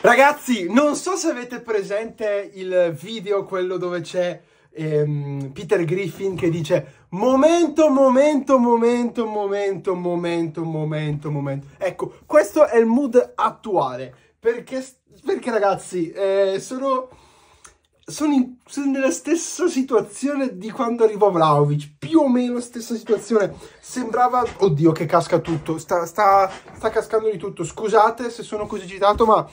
Ragazzi, non so se avete presente il video, quello dove c'è ehm, Peter Griffin che dice momento, momento, momento, momento, momento, momento, momento. Ecco, questo è il mood attuale, perché, perché ragazzi, eh, sono, sono, in, sono, nella stessa situazione di quando arrivò Vlaovic, più o meno stessa situazione. Sembrava, oddio che casca tutto, sta, sta, sta cascando di tutto, scusate se sono così citato, ma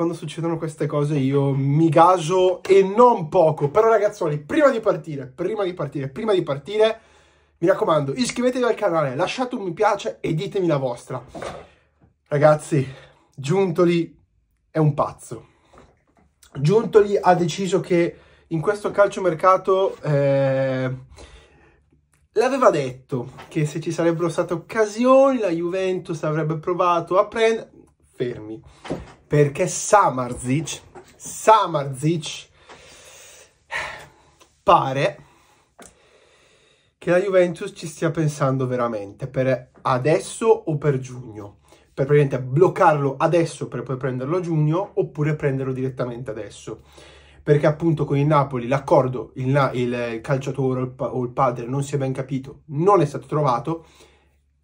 quando succedono queste cose io mi gaso e non poco. Però ragazzoli, prima di partire, prima di partire, prima di partire, mi raccomando, iscrivetevi al canale, lasciate un mi piace e ditemi la vostra. Ragazzi, Giuntoli è un pazzo. Giuntoli ha deciso che in questo calciomercato... Eh, L'aveva detto che se ci sarebbero state occasioni la Juventus avrebbe provato a prendere... Fermi perché Samarzic, Samarzic pare che la Juventus ci stia pensando veramente per adesso o per giugno. Per praticamente bloccarlo adesso per poi prenderlo a giugno oppure prenderlo direttamente adesso. Perché appunto con il Napoli l'accordo, il, il, calciatore o il, padre non si è ben capito, non è stato trovato.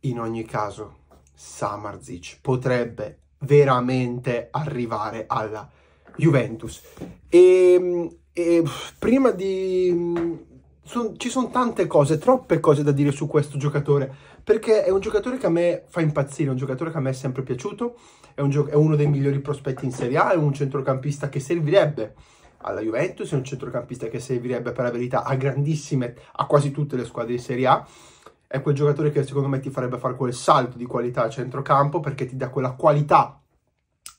In ogni caso Samarzic potrebbe veramente arrivare alla Juventus. Ehm, e, e prima di... Mm, son, ci sono tante cose, troppe cose da dire su questo giocatore, perché è un giocatore che a me fa impazzire, è un giocatore che a me è sempre piaciuto, è, un è uno dei migliori prospetti in Serie A, è un centrocampista che servirebbe alla Juventus, è un centrocampista che servirebbe per la verità a grandissime, a quasi tutte le squadre di Serie A, è quel giocatore che secondo me ti farebbe fare quel salto di qualità a centrocampo perché ti dà quella qualità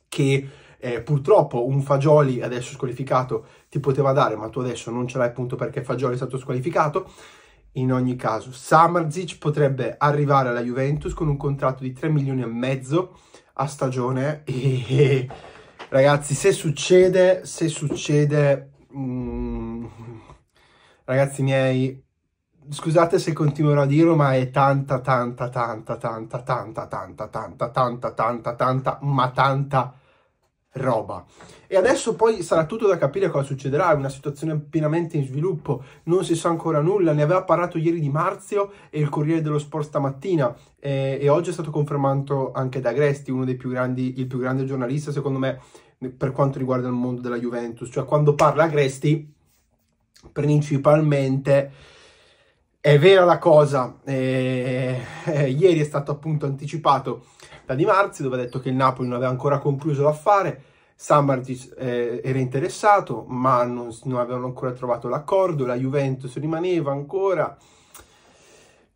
che eh, purtroppo un Fagioli adesso squalificato ti poteva dare, ma tu adesso non ce l'hai appunto perché Fagioli è stato squalificato. In ogni caso, Samarzic potrebbe arrivare alla Juventus con un contratto di 3 milioni e mezzo a stagione e ragazzi, se succede, se succede mh, mm, ragazzi miei scusate se continuerò a dirlo, ma è tanta, tanta, tanta, tanta, tanta, tanta, tanta, tanta, tanta, tanta, ma tanta roba. E adesso poi sarà tutto da capire cosa succederà, è una situazione pienamente in sviluppo, non si sa ancora nulla, ne aveva parlato ieri Di Marzio e il Corriere dello Sport stamattina eh, e oggi è stato confermato anche da Gresti, uno dei più grandi, il più grande giornalista secondo me per quanto riguarda il mondo della Juventus, cioè quando parla Gresti principalmente è vera la cosa, eh, ieri è stato appunto anticipato da Di Marzi dove ha detto che il Napoli non aveva ancora concluso l'affare, Samardis eh, era interessato ma non, non, avevano ancora trovato l'accordo, la Juventus rimaneva ancora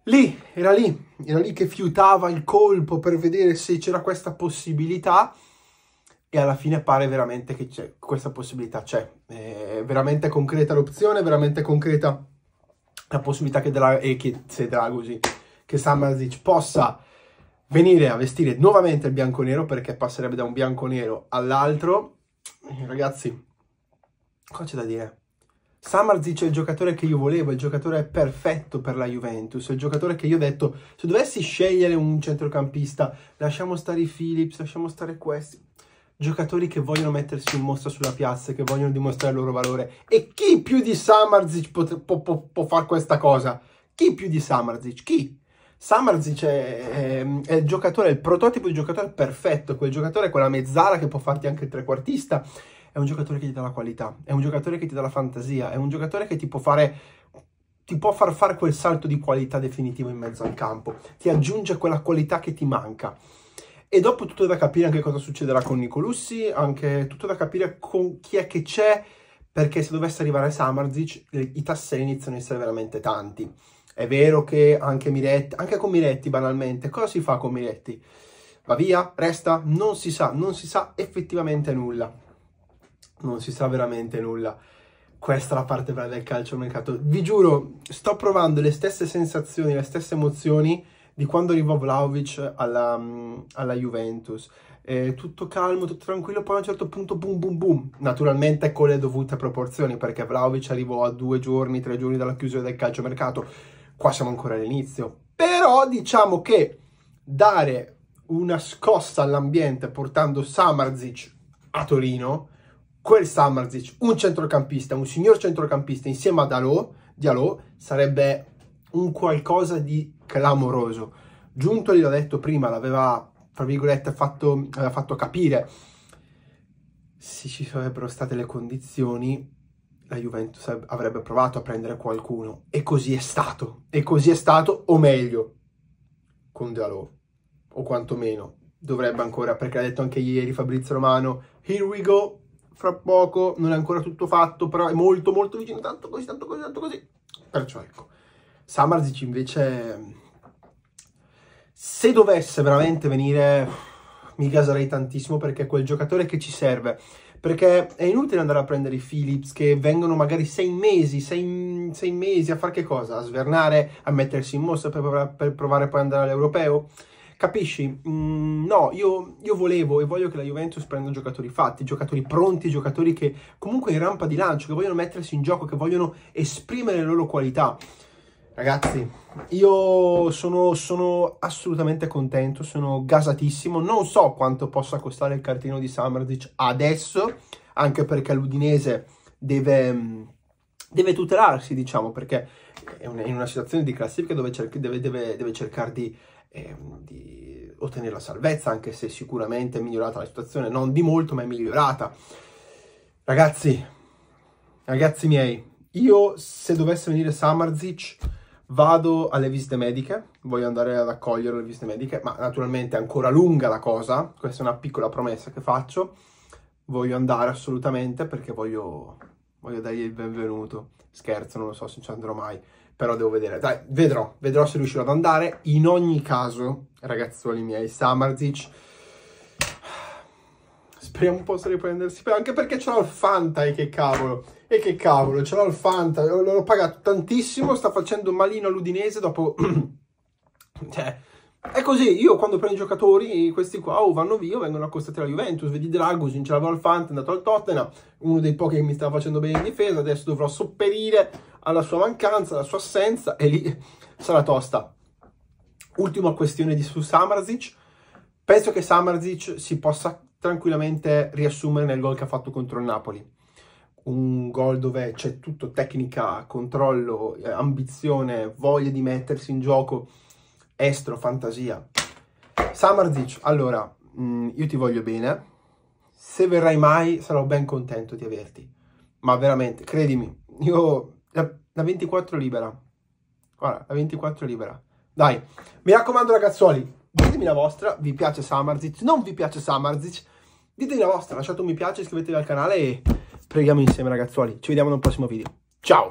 lì, era lì, era lì che fiutava il colpo per vedere se c'era questa possibilità e alla fine pare veramente che c'è, questa possibilità c'è, è veramente concreta l'opzione, veramente concreta la possibilità che, Dra- eh, che, se Dragosi, che Samarzic possa venire a vestire nuovamente il bianco-nero perché passerebbe da un bianco-nero all'altro. Eh, ragazzi, cosa c'è da dire? Samarzic è il giocatore che io volevo, il giocatore perfetto per la Juventus, il giocatore che io ho detto, se dovessi scegliere un centrocampista, lasciamo stare i Philips, lasciamo stare questi, giocatori che vogliono mettersi in mostra sulla piazza, che vogliono dimostrare il loro valore. E chi più di Samarzic può, può, può, può fare questa cosa? Chi più di Samarzic? Chi? Samarzic è, è, è, il giocatore, è il prototipo di giocatore perfetto, quel giocatore quella mezzala che può farti anche il trequartista, è un giocatore che ti dà la qualità, è un giocatore che ti dà la fantasia, è un giocatore che ti può fare ti può far fare quel salto di qualità definitivo in mezzo al campo, ti aggiunge quella qualità che ti manca. E dopo tutto da capire anche cosa succederà con Nicolussi, anche tutto da capire con chi è che c'è, perché se dovesse arrivare Samarzic eh, i tasselli iniziano a essere veramente tanti. È vero che anche Miretti, anche con Miretti banalmente, cosa si fa con Miretti? Va via? Resta? Non si sa, non si sa effettivamente nulla. Non si sa veramente nulla. Questa è la parte bella del calcio mercato. Vi giuro, sto provando le stesse sensazioni, le stesse emozioni di quando arrivò Vlaovic alla, mm, alla Juventus. Eh, tutto calmo, tutto tranquillo, poi a un certo punto boom boom boom, naturalmente con le dovute proporzioni, perché Vlaovic arrivò a due giorni, tre giorni dalla chiusura del calciomercato, qua siamo ancora all'inizio, però diciamo che dare una scossa all'ambiente portando Samarzic a Torino, quel Samarzic, un centrocampista, un signor centrocampista insieme a Dalò, Diallo, sarebbe un qualcosa di clamoroso. Giuntoli, l'ho detto prima, l'aveva, tra virgolette, fatto, fatto capire. Se ci sarebbero state le condizioni, la Juventus avrebbe provato a prendere qualcuno. E così è stato. E così è stato, o meglio, con Dalò. O quantomeno, dovrebbe ancora, perché l'ha detto anche ieri Fabrizio Romano, here we go, fra poco, non è ancora tutto fatto, però è molto molto vicino, tanto così, tanto così, tanto così. Perciò ecco, Samarzic invece, se dovesse veramente venire, mi gaserei tantissimo perché è quel giocatore che ci serve. Perché è inutile andare a prendere i Phillips che vengono magari sei mesi, sei, sei mesi a fare che cosa? A svernare, a mettersi in mossa per, per provare poi ad andare all'europeo? Capisci? Mm, no, io, io, volevo e voglio che la Juventus prenda giocatori fatti, giocatori pronti, giocatori che comunque in rampa di lancio, che vogliono mettersi in gioco, che vogliono esprimere le loro qualità. Ragazzi, io sono, sono, assolutamente contento, sono gasatissimo. Non so quanto possa costare il cartino di Samardich adesso, anche perché l'Udinese deve, mm, deve, tutelarsi, diciamo, perché è in una situazione di classifica dove cerca, deve, deve, deve, cercare di, eh, di ottenere la salvezza, anche se sicuramente è migliorata la situazione, non di molto, ma è migliorata. Ragazzi, ragazzi miei, io se dovesse venire Samarzic Vado alle visite mediche, voglio andare ad accogliere le visite mediche, ma naturalmente è ancora lunga la cosa, questa è una piccola promessa che faccio. Voglio andare assolutamente perché voglio, voglio dargli il benvenuto. Scherzo, non lo so se ci andrò mai, però devo vedere. Dai, vedrò, vedrò se riuscirò ad andare. In ogni caso, ragazzuoli miei, Samarzic Speriamo possa riprendersi, anche perché ce l'ho il Fanta e eh, che cavolo, e eh, che cavolo, ce l'ho il Fanta, l'ho pagato tantissimo, sta facendo malino all'Udinese dopo... cioè, è così, io quando prendo i giocatori, questi qua o oh, vanno via, vengono accostati alla Juventus, vedi Dragusin, ce l'avevo al Fanta, è andato al Tottenham, uno dei pochi che mi stava facendo bene in difesa, adesso dovrò sopperire alla sua mancanza, alla sua assenza, e lì sarà tosta. Ultima questione di, su Samarzic, penso che Samarzic si possa tranquillamente riassumere nel gol che ha fatto contro il Napoli. Un gol dove c'è tutto tecnica, controllo, eh, ambizione, voglia di mettersi in gioco, estro, fantasia. Samarzic, allora, mm, io ti voglio bene. Se verrai mai sarò ben contento di averti. Ma veramente, credimi, io la, la 24 libera. Guarda, la 24 libera. Dai, mi raccomando ragazzuoli, ditemi la vostra, vi piace Samarzic, non vi piace Samarzic, Dite la vostra, lasciate un mi piace, iscrivetevi al canale e preghiamo insieme ragazzuoli. Ci vediamo nel prossimo video. Ciao!